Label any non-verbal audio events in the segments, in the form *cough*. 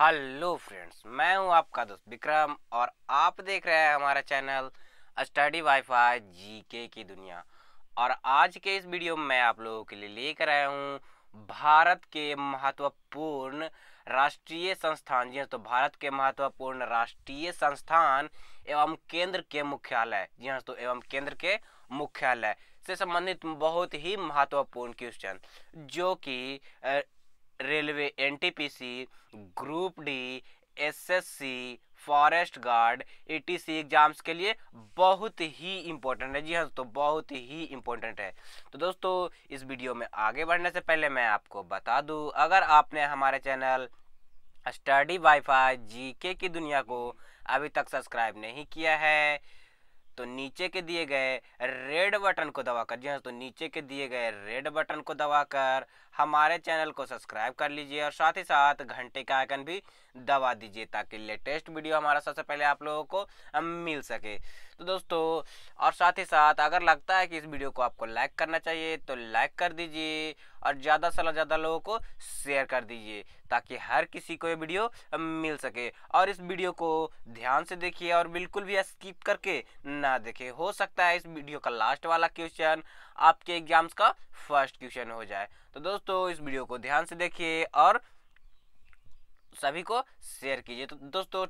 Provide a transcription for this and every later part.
hello friends मैं हूं आपका दोस्त विक्रम और आप देख रहे हैं हमारा चैनल स्टडी वाईफाई जीके की दुनिया और आज के इस वीडियो में मैं आप लोगों के लिए लेकर आया हूं भारत के महत्वपूर्ण राष्ट्रीय संस्थान जी हाँ, तो भारत के महत्वपूर्ण राष्ट्रीय संस्थान एवं केंद्र के मुख्यालय जी हाँ तो एवं केंद्र के मुख्यालय से संबंधित बहुत ही महत्वपूर्ण क्वेश्चन जो कि railway NTPC group D SSC forest guard ATC exams के लिए बहुत ही इम्पोर्टेंट है जी हाँ दोस्तों बहुत ही इम्पोर्टेंट है तो दोस्तों इस वीडियो में आगे बढ़ने से पहले मैं आपको बता दूँ अगर आपने हमारे चैनल स्टडी वाईफाई जीके की दुनिया को अभी तक सब्सक्राइब नहीं किया है तो नीचे के दिए गए रेड बटन को दबाकर जी हाँ तो नीचे के दिए गए रेड बटन को दबाकर हमारे चैनल को सब्सक्राइब कर लीजिए और साथ ही साथ घंटे का आइकन भी दबा दीजिए ताकि लेटेस्ट वीडियो हमारा सबसे पहले आप लोगों को मिल सके तो दोस्तों और साथ ही साथ अगर लगता है कि इस वीडियो को आपको लाइक करना चाहिए तो लाइक कर दीजिए और ज़्यादा से ज़्यादा लोगों को शेयर कर दीजिए ताकि हर किसी को ये वीडियो मिल सके और इस वीडियो को ध्यान से देखिए और बिल्कुल भी स्किप करके ना देखें हो सकता है इस वीडियो का लास्ट वाला क्वेश्चन आपके एग्जाम्स का फर्स्ट क्वेश्चन हो जाए तो दोस्तों इस वीडियो को ध्यान से देखिए और सभी को शेयर कीजिए तो दोस्तों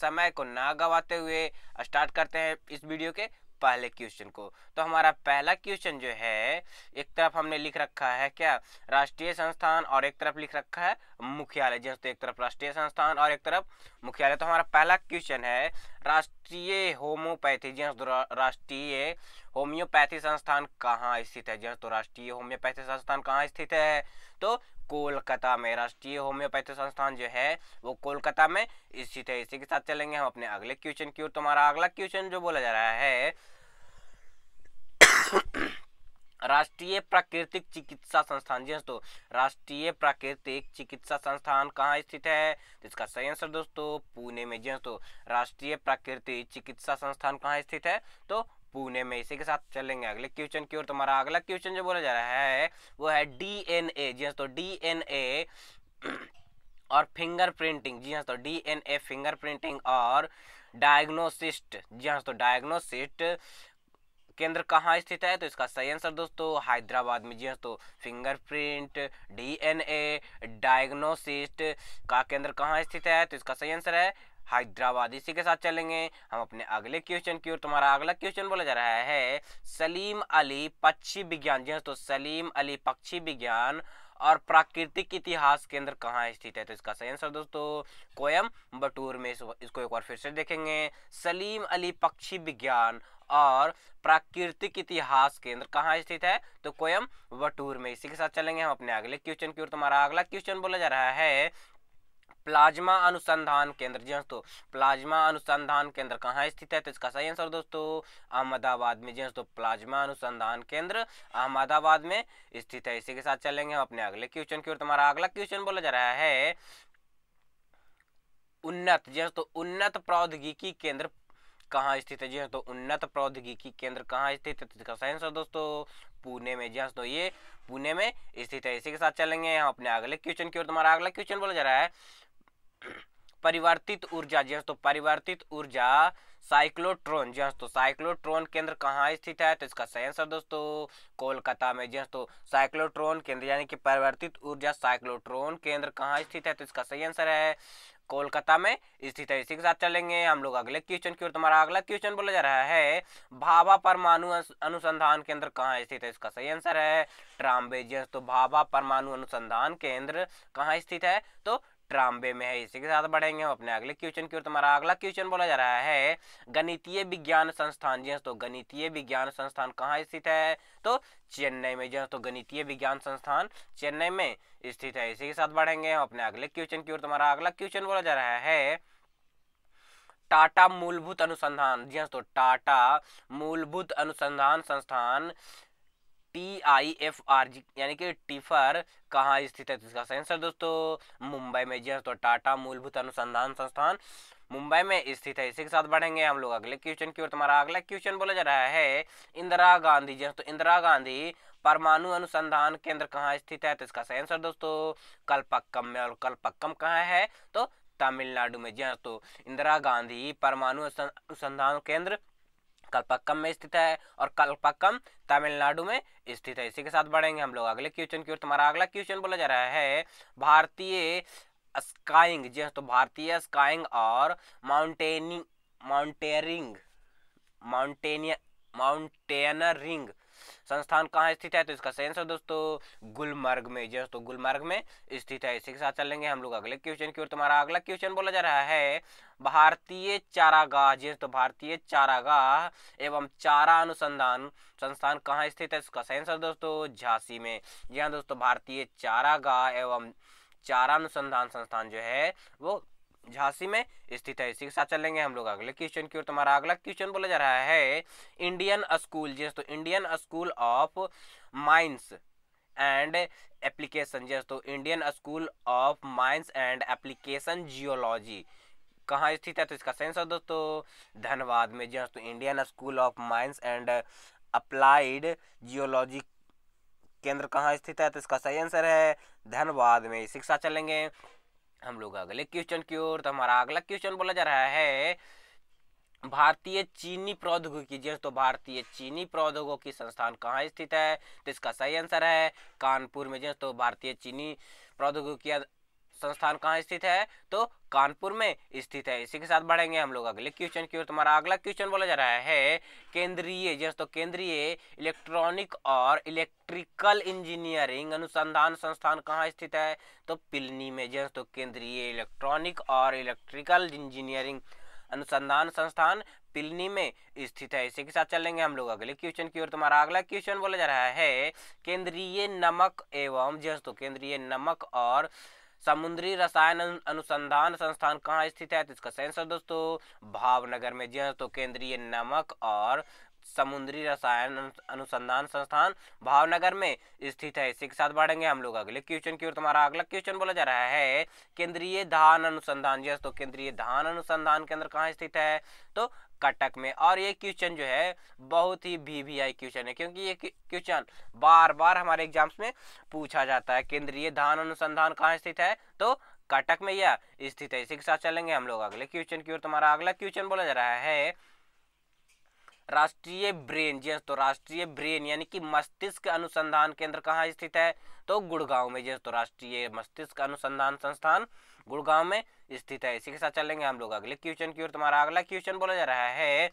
समय को ना गवाते हुए स्टार्ट करते हैं इस वीडियो के पहले क्वेश्चन को तो हमारा पहला क्वेश्चन जो है एक तरफ हमने लिख रखा है क्या राष्ट्रीय संस्थान और एक तरफ लिख रखा है मुख्यालय जैसे हाँ, तो एक तरफ राष्ट्रीय संस्थान और एक तरफ मुख्यालय तो हमारा पहला क्वेश्चन है राष्ट्रीय होम्योपैथी जी हाँ, तो राष्ट्रीय होम्योपैथी संस्थान कहाँ स्थित है जी हाँ, तो राष्ट्रीय होम्योपैथी संस्थान कहाँ स्थित है तो कोलकाता में राष्ट्रीय होम्योपैथी संस्थान जो है वो कोलकाता में स्थित है इसी के साथ चलेंगे हम अपने अगले क्वेश्चन की ओर तुम्हारा अगला क्वेश्चन जो बोला जा रहा है *coughs* राष्ट्रीय प्राकृतिक चिकित्सा संस्थान जी हाँ दोस्तों राष्ट्रीय प्राकृतिक चिकित्सा संस्थान कहाँ स्थित है इसका सही आंसर दोस्तों पुणे में जी हाँ दोस्तों राष्ट्रीय प्राकृतिक चिकित्सा संस्थान कहाँ स्थित है तो पुणे में इसी के साथ चलेंगे अगले क्वेश्चन की ओर तुम्हारा अगला क्वेश्चन जो बोला जा रहा है वो है डीएनए जी हाँ तो डीएनए और फिंगर प्रिंटिंग जी हाँ तो डीएनए फिंगर प्रिंटिंग और डायग्नोसिस्ट जी हाँ तो डायग्नोसिस्ट केंद्र कहाँ स्थित है तो इसका सही आंसर दोस्तों हैदराबाद में जी हाँ तो फिंगरप्रिंट डीएनए डायग्नोसिस्ट का केंद्र कहाँ स्थित है तो इसका सही आंसर है हैदराबाद इसी के साथ चलेंगे हम अपने अगले क्वेश्चन की ओर तुम्हारा अगला क्वेश्चन बोला जा रहा है सलीम अली पक्षी विज्ञान जी हाँ, तो सलीम अली पक्षी विज्ञान और प्राकृतिक इतिहास केंद्र कहाँ स्थित है तो इसका सही आंसर दोस्तों कोयम बटूर में इसको एक बार फिर से देखेंगे सलीम अली पक्षी विज्ञान और प्राकृतिक इतिहास केंद्र कहाँ स्थित है तो कोयम बटूर में इसी के साथ चलेंगे हम अपने अगले क्वेश्चन की ओर तुम्हारा अगला क्वेश्चन बोला जा रहा है प्लाज्मा अनुसंधान केंद्र जी हाँ दोस्तों प्लाज्मा अनुसंधान केंद्र कहाँ स्थित है तो इसका सही आंसर दोस्तों अहमदाबाद में जी हाँ दोस्तों प्लाज्मा अनुसंधान केंद्र अहमदाबाद में स्थित है इसी के साथ चलेंगे हम अपने अगले क्वेश्चन की ओर तुम्हारा अगला क्वेश्चन बोला जा रहा है उन्नत जी हाँ दोस्तों उन्नत प्रौद्योगिकी केंद्र कहाँ स्थित है जी हाँ तो उन्नत प्रौद्योगिकी केंद्र कहाँ स्थित है तो इसका सही आंसर दोस्तों पुणे में जी दोस्तों ये पुणे में स्थित है इसी के साथ चलेंगे हम अपने अगले क्वेश्चन की ओर तुम्हारा अगला क्वेश्चन बोला जा रहा है परिवर्तित ऊर्जा जी तो परिवर्तित ऊर्जा साइक्लोट्रॉन जी तो साइक्लोट्रॉन केंद्र कहाँ स्थित है तो इसका सही आंसर दोस्तों कोलकाता में जी तो साइक्लोट्रॉन केंद्र यानी कि परिवर्तित ऊर्जा साइक्लोट्रॉन केंद्र कहाँ स्थित है तो इसका सही आंसर है कोलकाता में स्थित है इसी के साथ चलेंगे हम लोग अगले क्वेश्चन की ओर तुम्हारा अगला क्वेश्चन बोला जा रहा है भाभा परमाणु अनुसंधान केंद्र कहाँ स्थित है इसका सही आंसर है ट्राम्बे जी तो भाभा परमाणु अनुसंधान केंद्र कहाँ स्थित है तो ट्राम्बे में है इसी के साथ बढ़ेंगे हम अपने अगले क्वेश्चन की ओर तुम्हारा अगला क्वेश्चन बोला जा रहा है गणितीय विज्ञान संस्थान जी तो गणितीय विज्ञान संस्थान कहाँ स्थित है तो चेन्नई में जो हाँ तो गणितीय विज्ञान संस्थान चेन्नई में स्थित है इसी के साथ बढ़ेंगे हम अपने अगले क्वेश्चन की ओर तुम्हारा अगला क्वेश्चन बोला जा रहा है टाटा मूलभूत अनुसंधान जी हाँ तो टाटा मूलभूत अनुसंधान संस्थान टी आई एफ आर जी यानी कि टिफर कहाँ स्थित है तो इसका सही आंसर दोस्तों मुंबई में जी हाँ तो टाटा मूलभूत अनुसंधान संस्थान मुंबई में स्थित है इसी के साथ बढ़ेंगे हम लोग अगले क्वेश्चन की ओर तुम्हारा अगला क्वेश्चन बोला जा रहा है इंदिरा गांधी जी तो इंदिरा गांधी परमाणु अनुसंधान केंद्र कहाँ स्थित है तो इसका सही आंसर दोस्तों कलपक्कम में और कलपक्कम कहाँ है तो तमिलनाडु में जी तो इंदिरा गांधी परमाणु अनुसंधान केंद्र कल्पक्कम में स्थित है और कल्पक्कम तमिलनाडु में स्थित है इसी के साथ बढ़ेंगे हम लोग अगले क्वेश्चन की ओर तुम्हारा अगला क्वेश्चन बोला जा रहा है भारतीय स्काइंग जी हाँ तो भारतीय स्काइंग और माउंटेनिंग माउंटेरिंग माउंटेनियर माउंटेनरिंग संस्थान कहाँ स्थित है तो इसका सही आंसर दोस्तों गुलमर्ग में जो तो गुलमर्ग में स्थित है इसी के साथ चलेंगे हम लोग अगले क्वेश्चन की ओर तुम्हारा अगला क्वेश्चन बोला जा रहा है भारतीय चारागाह जी तो भारतीय चारागाह एवं चारा अनुसंधान संस्थान कहाँ स्थित है इसका सही आंसर दोस्तों झांसी में जी हाँ दोस्तों भारतीय चारागाह एवं चारा अनुसंधान संस्थान जो है वो झांसी में स्थित है इसी के साथ चलेंगे हम लोग अगले क्वेश्चन की ओर तुम्हारा अगला क्वेश्चन बोला जा रहा है इंडियन स्कूल जी तो Indian school of mines and application जी तो Indian school of mines and application geology कहाँ स्थित है तो इसका सेंस है दोस्तों धनबाद में जी तो Indian school of mines and applied geology केंद्र कहाँ स्थित है तो इसका सही आंसर है धनबाद में शिक्षा चलेंगे हम लोग अगले क्वेश्चन की ओर तो हमारा अगला क्वेश्चन बोला जा रहा है भारतीय चीनी प्रौद्योगिकी जी तो भारतीय चीनी प्रौद्योगिकी संस्थान कहाँ स्थित है तो इसका सही आंसर है कानपुर में जी तो भारतीय चीनी प्रौद्योगिकी संस्थान कहाँ स्थित है तो कानपुर में स्थित है इसी के साथ बढ़ेंगे हम लोग अगले क्वेश्चन की ओर तुम्हारा अगला क्वेश्चन बोला जा रहा है केंद्रीय जस तो केंद्रीय इलेक्ट्रॉनिक और इलेक्ट्रिकल इंजीनियरिंग अनुसंधान संस्थान कहाँ स्थित है तो पिलनी में जस तो केंद्रीय इलेक्ट्रॉनिक और इलेक्ट्रिकल इंजीनियरिंग अनुसंधान संस्थान पिलनी में स्थित है इसी के साथ चलेंगे हम लोग अगले क्वेश्चन की ओर तुम्हारा अगला क्वेश्चन बोला जा रहा है केंद्रीय नमक एवं जस तो केंद्रीय नमक और समुद्री रसायन अनुसंधान संस्थान कहाँ स्थित है तो इसका सेंसर दोस्तों भावनगर में जी हाँ, तो केंद्रीय नमक और समुद्री रसायन अनुसंधान संस्थान भावनगर में स्थित है इसी के साथ बढ़ेंगे हम लोग अगले क्वेश्चन की ओर तुम्हारा अगला क्वेश्चन बोला जा रहा है केंद्रीय धान अनुसंधान जी हाँ, तो केंद्रीय धान अनुसंधान केंद्र कहाँ स्थित है तो कटक में और ये क्वेश्चन जो है बहुत ही वी वी आई क्वेश्चन है क्योंकि ये क्वेश्चन बार बार हमारे एग्जाम्स में पूछा जाता है केंद्रीय धान अनुसंधान कहाँ स्थित है तो कटक में यह स्थित है इसी के साथ चलेंगे हम लोग अगले क्वेश्चन की ओर तुम्हारा अगला क्वेश्चन बोला जा रहा है राष्ट्रीय ब्रेन जी हाँ, तो राष्ट्रीय ब्रेन यानी कि मस्तिष्क अनुसंधान केंद्र कहाँ स्थित है तो गुड़गांव में जी हाँ, तो राष्ट्रीय मस्तिष्क अनुसंधान संस्थान गुड़गांव में स्थित है इसी के साथ चलेंगे हम लोग अगले क्वेश्चन की ओर तुम्हारा अगला क्वेश्चन बोला जा रहा है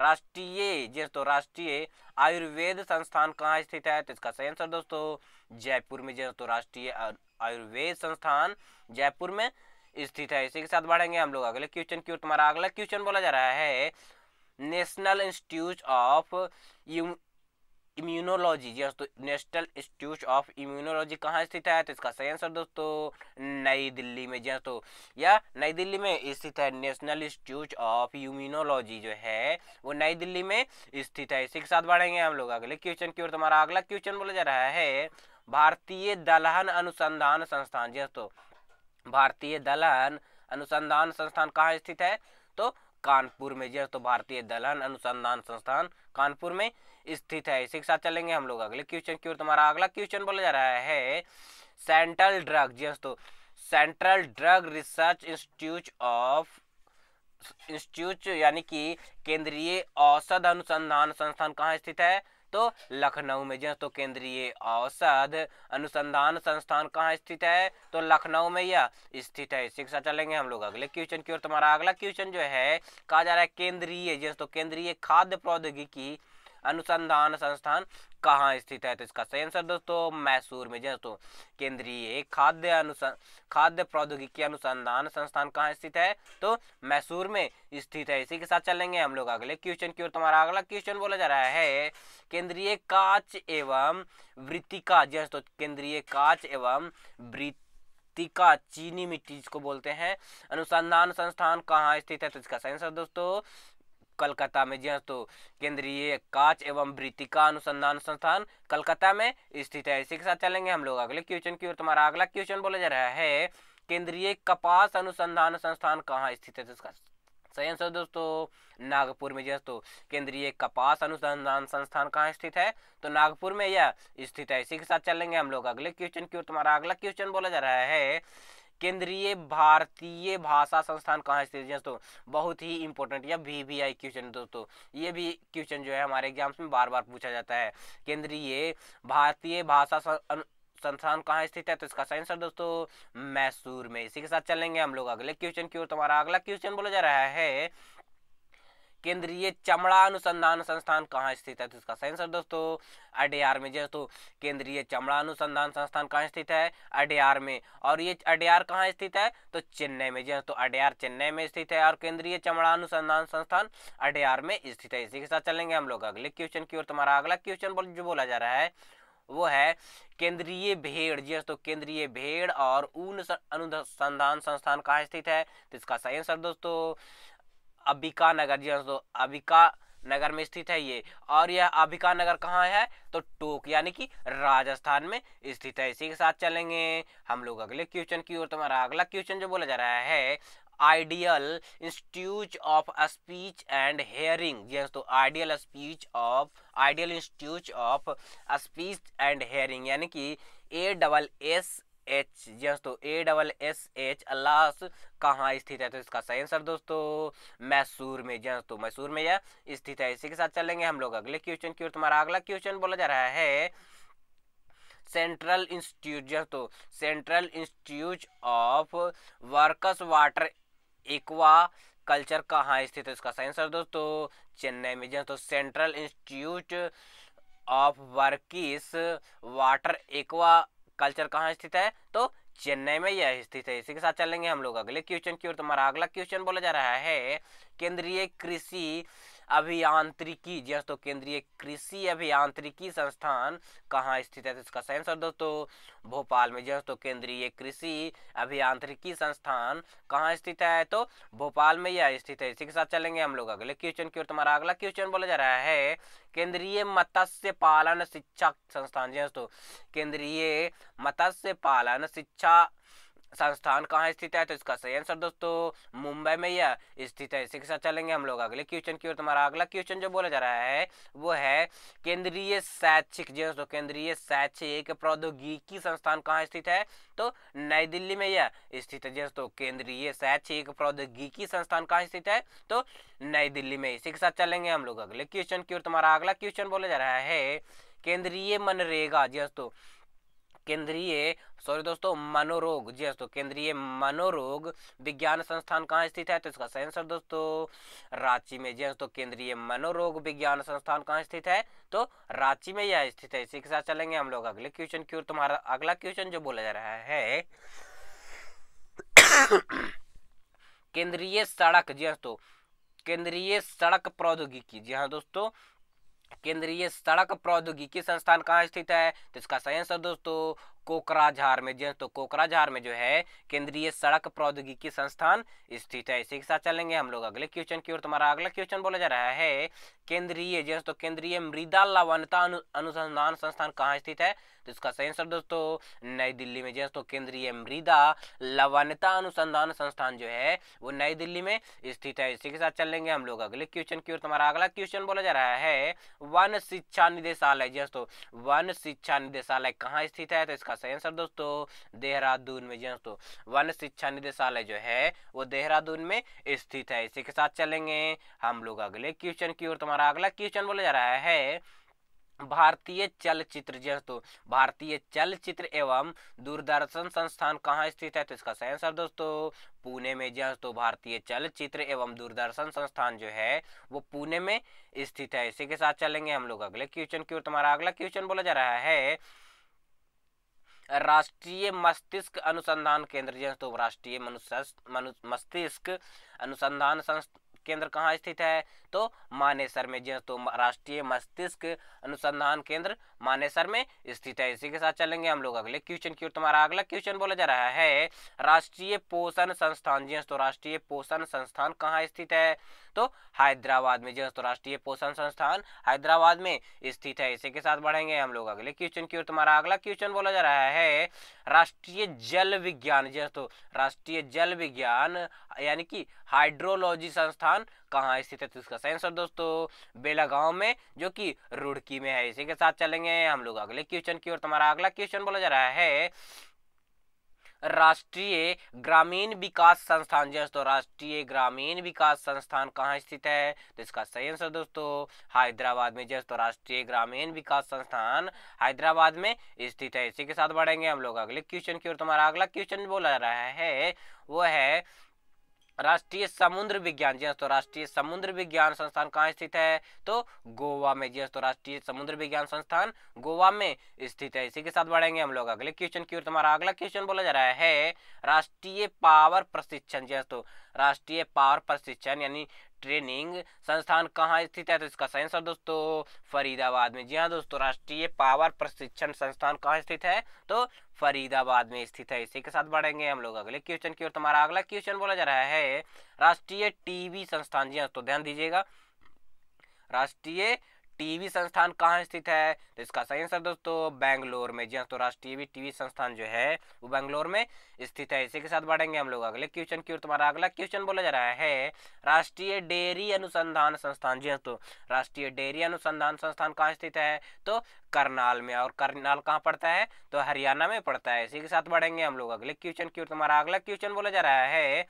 राष्ट्रीय जिस तो राष्ट्रीय आयुर्वेद संस्थान कहाँ स्थित है तो इसका सही आंसर दोस्तों जयपुर में जिस तो राष्ट्रीय आयुर्वेद संस्थान जयपुर में स्थित है इसी के साथ बढ़ेंगे हम लोग अगले क्वेश्चन की ओर तुम्हारा अगला क्वेश्चन बोला जा रहा है नेशनल इंस्टीट्यूट ऑफ इम्यूनोलॉजी जी दोस्तों नेशनल इंस्टीट्यूट ऑफ इम्यूनोलॉजी कहाँ स्थित है तो इसका सही आंसर दोस्तों नई दिल्ली में जी दोस्तों या नई दिल्ली में स्थित है नेशनल इंस्टीट्यूट ऑफ इम्यूनोलॉजी जो है वो नई दिल्ली में स्थित है इसी के साथ बढ़ेंगे हम लोग अगले क्वेश्चन की ओर तुम्हारा अगला क्वेश्चन बोला जा रहा है भारतीय दलहन अनुसंधान संस्थान जी दोस्तों भारतीय दलहन अनुसंधान संस्थान कहाँ स्थित है तो कानपुर में जी तो भारतीय दलहन अनुसंधान संस्थान कानपुर में स्थित है इसी के साथ चलेंगे हम लोग अगले क्वेश्चन की ओर तुम्हारा अगला क्वेश्चन बोला जा रहा है सेंट्रल ड्रग जी तो central drug research institute of institute यानी कि केंद्रीय औषध अनुसंधान संस्थान कहाँ स्थित है तो लखनऊ में जो तो केंद्रीय औषध अनुसंधान संस्थान कहाँ स्थित है तो लखनऊ में यह स्थित है शिक्षा चलेंगे हम लोग अगले क्वेश्चन की ओर तुम्हारा अगला क्वेश्चन जो है कहा जा रहा है केंद्रीय जो तो केंद्रीय खाद्य प्रौद्योगिकी अनुसंधान संस्थान कहाँ स्थित है तो इसका सही आंसर दोस्तों मैसूर में दोस्तों केंद्रीय खाद्य अनुसंधान खाद्य प्रौद्योगिकी अनुसंधान संस्थान कहाँ स्थित है तो मैसूर में स्थित है इसी के साथ चलेंगे हम लोग अगले क्वेश्चन की ओर तुम्हारा अगला क्वेश्चन बोला जा रहा है केंद्रीय काच एवं वृत्तिका जी दोस्तों केंद्रीय काच एवं वृत्ति का चीनी मिट्टी जिसको बोलते हैं अनुसंधान संस्थान कहाँ स्थित है तो इसका आंसर दोस्तों कलकत्ता में जी हाँ तो केंद्रीय काच एवं वृत्तिका अनुसंधान संस्थान कलकत्ता में स्थित है इसी के साथ चलेंगे हम लोग अगले क्वेश्चन की ओर तुम्हारा अगला क्वेश्चन बोला जा रहा है केंद्रीय कपास अनुसंधान संस्थान कहाँ स्थित है तो इसका सही आंसर दोस्तों नागपुर में दोस्तों केंद्रीय कपास अनुसंधान संस्थान कहाँ स्थित है तो नागपुर में यह स्थित है इसी के साथ चलेंगे हम लोग अगले क्वेश्चन की ओर तुम्हारा अगला क्वेश्चन बोला जा रहा है केंद्रीय भारतीय भाषा संस्थान कहाँ स्थित है दोस्तों बहुत ही इंपॉर्टेंट या वी वी आई क्वेश्चन दोस्तों ये भी क्वेश्चन जो है हमारे एग्जाम्स में बार बार पूछा जाता है केंद्रीय भारतीय भाषा संस्थान कहाँ स्थित है तो इसका सही आंसर दोस्तों मैसूर में इसी के साथ चलेंगे हम लोग अगले क्वेश्चन की ओर तुम्हारा अगला क्वेश्चन बोला जा रहा है केंद्रीय चमड़ा अनुसंधान संस्थान कहाँ स्थित है तो इसका सही आंसर दोस्तों अडयार में दोस्तों केंद्रीय चमड़ा अनुसंधान संस्थान कहाँ स्थित है अडयार में और ये अडयार कहाँ स्थित है तो चेन्नई में दोस्तों अडयार चेन्नई में स्थित है और केंद्रीय चमड़ा अनुसंधान संस्थान अडयार में स्थित है इसी के साथ चलेंगे हम लोग अगले क्वेश्चन की ओर तुम्हारा अगला क्वेश्चन जो बोला जा रहा है वो है केंद्रीय भेड़ जी दोस्तों केंद्रीय भेड़ और ऊन अनुसंधान संस्थान कहाँ स्थित है तो इसका सही आंसर दोस्तों अबिका नगर जी दोस्तों अबिका नगर में स्थित है ये और यह अबिका नगर कहाँ है तो टोक यानी कि राजस्थान में स्थित है इसी के साथ चलेंगे हम लोग अगले क्वेश्चन की ओर तुम्हारा अगला क्वेश्चन जो बोला जा रहा है ideal institute of speech and hearing जी दोस्तों ideal speech of ideal institute of speech and hearing यानी कि A double S H yes तो ए डबल एस एच अल्लास कहाँ स्थित है तो इसका सही आंसर दोस्तों मैसूर में जी तो मैसूर में यह स्थित है इसी के साथ चलेंगे हम लोग अगले क्वेश्चन की ओर तुम्हारा अगला क्वेश्चन बोला जा रहा है सेंट्रल इंस्टीट्यूट जी तो central institute of workers water aquaculture कहाँ स्थित है इसका सही आंसर दोस्तों चेन्नई में जो तो central institute of workers water aquaculture कहाँ स्थित है तो चेन्नई में यह स्थित है इसी के साथ चलेंगे हम लोग अगले क्वेश्चन की ओर तुम्हारा तो अगला क्वेश्चन बोला जा रहा है केंद्रीय कृषि अभियांत्रिकी जी दोस्तों केंद्रीय कृषि अभियांत्रिकी संस्थान कहाँ स्थित है तो इसका सही आंसर दोस्तों भोपाल में जी दोस्तों केंद्रीय कृषि अभियांत्रिकी संस्थान कहाँ स्थित है तो भोपाल में यह स्थित है इसी के साथ चलेंगे हम लोग अगले क्वेश्चन की ओर तुम्हारा अगला क्वेश्चन बोला जा रहा है केंद्रीय मत्स्य पालन शिक्षा संस्थान जी दोस्तों केंद्रीय मत्स्य पालन शिक्षा संस्थान कहाँ स्थित है तो इसका सही आंसर दोस्तों मुंबई में यह स्थित है इसी के साथ चलेंगे हम लोग अगले क्वेश्चन की ओर तुम्हारा अगला क्वेश्चन जो बोला जा रहा है वो है केंद्रीय शैक्षिक जी हाँ दोस्तों केंद्रीय शैक्षिक प्रौद्योगिकी संस्थान कहाँ स्थित है तो नई दिल्ली में यह स्थित है जी हाँ दोस्तों केंद्रीय शैक्षिक प्रौद्योगिकी संस्थान कहाँ स्थित है तो नई दिल्ली में इसी के साथ चलेंगे हम लोग अगले क्वेश्चन की ओर तुम्हारा अगला क्वेश्चन बोला जा रहा है केंद्रीय मनरेगा जी हाँ दोस्तों केंद्रीय सॉरी दोस्तों मनोरोग जी हाँ दोस्तों केंद्रीय मनोरोग विज्ञान संस्थान कहाँ स्थित है तो इसका सही आंसर दोस्तों रांची में जी हाँ दोस्तों केंद्रीय मनोरोग विज्ञान संस्थान कहाँ स्थित है तो रांची में यह स्थित है इसी के साथ चलेंगे हम लोग अगले क्वेश्चन की ओर तुम्हारा अगला क्वेश्चन जो बोला जा रहा है केंद्रीय सड़क जी हाँ दोस्तों केंद्रीय सड़क प्रौद्योगिकी जी हाँ दोस्तों केंद्रीय सड़क प्रौद्योगिकी संस्थान कहाँ स्थित है तो इसका सही आंसर दोस्तों कोकराझार में जी तो कोकराझार में जो है केंद्रीय सड़क प्रौद्योगिकी संस्थान स्थित है इसी के साथ चलेंगे हम लोग अगले क्वेश्चन की ओर तुम्हारा अगला क्वेश्चन बोला जा रहा है केंद्रीय जी तो केंद्रीय मृदा लवणता अनुसंधान संस्थान कहाँ स्थित है तो इसका सही आंसर दोस्तों नई दिल्ली में जो है तो केंद्रीय मृदा लवणता अनुसंधान संस्थान जो है वो नई दिल्ली में स्थित है इसी के साथ चलेंगे हम लोग अगले क्वेश्चन की ओर तुम्हारा तो अगला क्वेश्चन बोला जा रहा है वन शिक्षा निदेशालय जी दोस्तों वन शिक्षा निदेशालय कहाँ स्थित है तो इसका सही आंसर दोस्तों देहरादून में जी दोस्तों वन शिक्षा निदेशालय जो है वो देहरादून में स्थित है इसी के साथ चलेंगे हम लोग अगले क्वेश्चन की ओर तुम्हारा तो अगला क्वेश्चन बोला जा रहा है भारतीय चलचित्र जो तो, भारतीय चलचित्र एवं दूरदर्शन संस्थान कहाँ स्थित है तो इसका सही आंसर दोस्तों पुणे में जो तो भारतीय चलचित्र एवं दूरदर्शन संस्थान जो है वो पुणे में स्थित है इसी के साथ चलेंगे हम लोग अगले क्वेश्चन की ओर तुम्हारा अगला क्वेश्चन बोला जा रहा है राष्ट्रीय मस्तिष्क अनुसंधान केंद्र जो तो राष्ट्रीय मनुष्य मस्तिष्क अनुसंधान संस्थान केंद्र कहाँ स्थित है तो मानेसर में जो तो राष्ट्रीय मस्तिष्क अनुसंधान केंद्र मानेसर में स्थित है इसी के साथ चलेंगे हम लोग अगले क्वेश्चन की ओर तुम्हारा अगला क्वेश्चन बोला जा रहा है राष्ट्रीय पोषण संस्थान जी तो राष्ट्रीय पोषण संस्थान कहाँ स्थित है तो हैदराबाद में जी तो राष्ट्रीय पोषण संस्थान हैदराबाद में स्थित है इसी के साथ बढ़ेंगे हम लोग अगले क्वेश्चन की ओर तुम्हारा अगला क्वेश्चन बोला जा रहा है राष्ट्रीय जल विज्ञान जी तो राष्ट्रीय जल विज्ञान यानी कि हाइड्रोलॉजी संस्थान कहाँ स्थित है तो इसका सही आंसर दोस्तों बेलागांव में जो कि रुड़की में है इसी के साथ चलेंगे हम लोग अगले क्वेश्चन की ओर तुम्हारा अगला क्वेश्चन बोला जा रहा है राष्ट्रीय ग्रामीण विकास संस्थान जी हाँ दोस्तों राष्ट्रीय ग्रामीण विकास संस्थान कहाँ स्थित है तो इसका सही आंसर दोस्तों हैदराबाद में जी हाँ दोस्तों राष्ट्रीय ग्रामीण विकास संस्थान हैदराबाद में स्थित है इसी के साथ बढ़ेंगे हम लोग अगले क्वेश्चन की ओर तुम्हारा अगला क्वेश्चन बोला जा रहा है वो है राष्ट्रीय समुद्र विज्ञान जी दोस्तों हाँ, राष्ट्रीय समुद्र विज्ञान संस्थान कहाँ स्थित है तो गोवा में जी दोस्तों हाँ, राष्ट्रीय समुद्र विज्ञान संस्थान गोवा में स्थित है इसी के साथ बढ़ेंगे हम लोग अगले क्वेश्चन की ओर तुम्हारा अगला क्वेश्चन बोला जा रहा है राष्ट्रीय पावर प्रशिक्षण जी दोस्तों हाँ, राष्ट्रीय पावर प्रशिक्षण यानी ट्रेनिंग संस्थान कहाँ स्थित है तो इसका सही आंसर दोस्तों फरीदाबाद में जी हाँ दोस्तों राष्ट्रीय पावर प्रशिक्षण संस्थान कहाँ स्थित है तो फरीदाबाद में स्थित है इसी के साथ बढ़ेंगे हम लोग अगले क्वेश्चन की ओर तुम्हारा अगला क्वेश्चन बोला जा रहा है राष्ट्रीय टीवी संस्थान जी हाँ तो ध्यान दीजिएगा राष्ट्रीय टीवी संस्थान कहाँ स्थित है तो इसका सही आंसर दोस्तों बैंगलोर में जी हाँ तो राष्ट्रीय टीवी टीवी संस्थान जो है वो बैंगलोर में स्थित है इसी के साथ बढ़ेंगे हम लोग अगले क्वेश्चन की ओर तुम्हारा अगला क्वेश्चन बोला जा रहा है राष्ट्रीय डेयरी अनुसंधान संस्थान जी हाँ तो राष्ट्रीय डेयरी अनुसंधान संस्थान कहाँ स्थित है तो करनाल में और करनाल कहाँ पड़ता है तो हरियाणा में पड़ता है इसी के साथ बढ़ेंगे हम लोग अगले क्वेश्चन की ओर तुम्हारा अगला क्वेश्चन बोला जा रहा है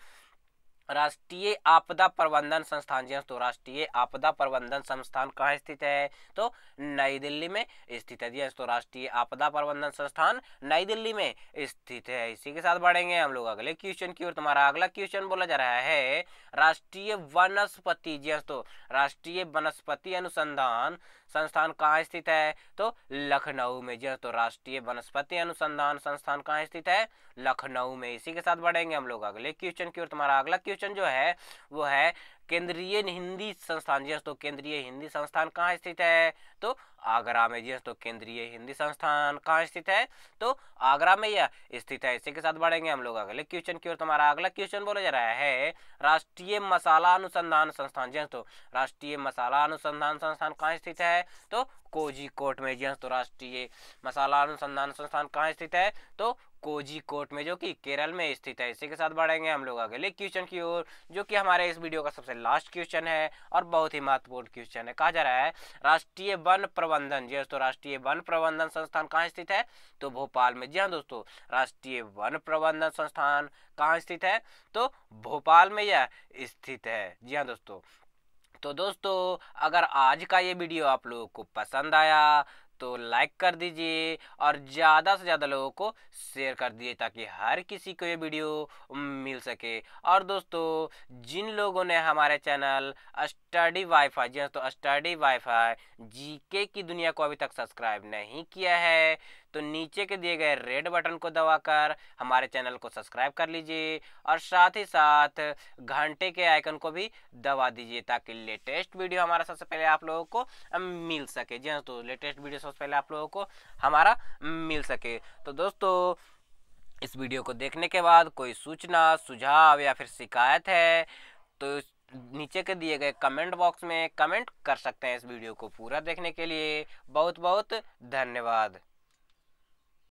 राष्ट्रीय आपदा प्रबंधन संस्थान जी हाँ, तो राष्ट्रीय आपदा प्रबंधन संस्थान कहाँ स्थित है तो नई दिल्ली में स्थित है जी हाँ, तो राष्ट्रीय आपदा प्रबंधन संस्थान नई दिल्ली में स्थित है इसी के साथ बढ़ेंगे हम लोग अगले क्वेश्चन की ओर तुम्हारा अगला क्वेश्चन बोला जा रहा है राष्ट्रीय वनस्पति जी हाँ, तो राष्ट्रीय वनस्पति अनुसंधान संस्थान कहाँ स्थित है तो लखनऊ में जी तो राष्ट्रीय वनस्पति अनुसंधान संस्थान कहाँ स्थित है लखनऊ में इसी के साथ बढ़ेंगे हम लोग अगले क्वेश्चन की ओर तुम्हारा अगला क्वेश्चन जो है वो है केंद्रीय हिंदी संस्थान जी दोस्तों केंद्रीय हिंदी संस्थान कहाँ स्थित है तो आगरा में जी दोस्तों केंद्रीय हिंदी संस्थान कहाँ स्थित है तो आगरा में यह स्थित है इसी के साथ बढ़ेंगे हम लोग अगले क्वेश्चन की ओर तुम्हारा अगला क्वेश्चन बोला जा रहा है राष्ट्रीय मसाला अनुसंधान संस्थान जी दोस्तों राष्ट्रीय मसाला अनुसंधान संस्थान कहाँ स्थित है तो कोजीकोट में जी दोस्तों राष्ट्रीय मसाला अनुसंधान संस्थान कहाँ स्थित है तो कोजी कोट में जो कि केरल में स्थित है इसी के साथ बढ़ेंगे हम लोग अगले क्वेश्चन की ओर जो कि हमारे इस वीडियो का सबसे लास्ट क्वेश्चन है और बहुत ही महत्वपूर्ण क्वेश्चन है कहा जा रहा है राष्ट्रीय वन प्रबंधन जी हाँ दोस्तों राष्ट्रीय वन प्रबंधन संस्थान कहाँ स्थित है तो भोपाल में जी हाँ दोस्तों राष्ट्रीय वन प्रबंधन संस्थान कहाँ स्थित है तो भोपाल में यह स्थित है जी हाँ दोस्तों तो दोस्तों अगर आज का ये वीडियो आप लोगों को पसंद आया तो लाइक कर दीजिए और ज़्यादा से ज़्यादा लोगों को शेयर कर दीजिए ताकि हर किसी को ये वीडियो मिल सके और दोस्तों जिन लोगों ने हमारे चैनल स्टडी वाईफाई जी तो स्टडी वाईफाई जीके की दुनिया को अभी तक सब्सक्राइब नहीं किया है तो नीचे के दिए गए रेड बटन को दबाकर हमारे चैनल को सब्सक्राइब कर लीजिए और साथ ही साथ घंटे के आइकन को भी दबा दीजिए ताकि लेटेस्ट वीडियो हमारा सबसे पहले आप लोगों को मिल सके जी हाँ तो लेटेस्ट वीडियो सबसे पहले आप लोगों को हमारा मिल सके तो दोस्तों इस वीडियो को देखने के बाद कोई सूचना सुझाव या फिर शिकायत है तो नीचे के दिए गए कमेंट बॉक्स में कमेंट कर सकते हैं इस वीडियो को पूरा देखने के लिए बहुत बहुत धन्यवाद